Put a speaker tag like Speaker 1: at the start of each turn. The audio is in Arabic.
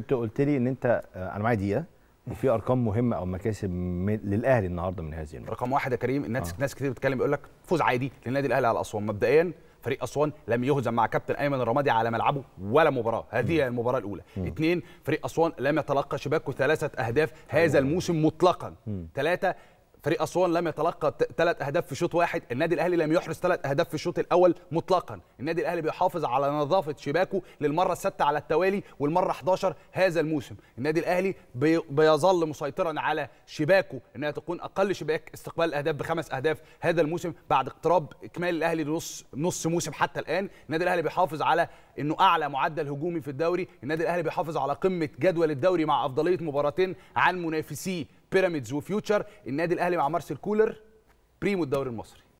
Speaker 1: انت قلت لي ان انت آه، انا معايا دقيقه وفي ارقام مهمه او مكاسب للاهلي النهارده
Speaker 2: من هذه المباراه رقم واحد يا كريم الناس آه. ناس كتير بتتكلم بيقول لك فوز عادي للنادي الاهلي على اسوان مبدئيا فريق اسوان لم يهزم مع كابتن ايمن الرمادي على ملعبه ولا مباراه هذه هي المباراه الاولى م. اثنين فريق اسوان لم يتلقى شباكه ثلاثه اهداف هذا الموسم مطلقا م. ثلاثه فريق اسوان لم يتلقى ثلاث اهداف في شوط واحد النادي الاهلي لم يحرز ثلاث اهداف في الشوط الاول مطلقا النادي الاهلي بيحافظ على نظافه شباكه للمره السادسه على التوالي والمره 11 هذا الموسم النادي الاهلي بي... بيظل مسيطرا على شباكه انها تكون اقل شباك استقبال الاهداف بخمس اهداف هذا الموسم بعد اقتراب اكمال الاهلي لنص نص موسم حتى الان النادي الاهلي بيحافظ على انه اعلى معدل هجومي في الدوري النادي الاهلي بيحافظ على قمه جدول الدوري مع افضليه مباراتين عن منافسيه بيراميدز وفيوتشر النادي الاهلي مع مارسيل كولر بريمو الدوري المصري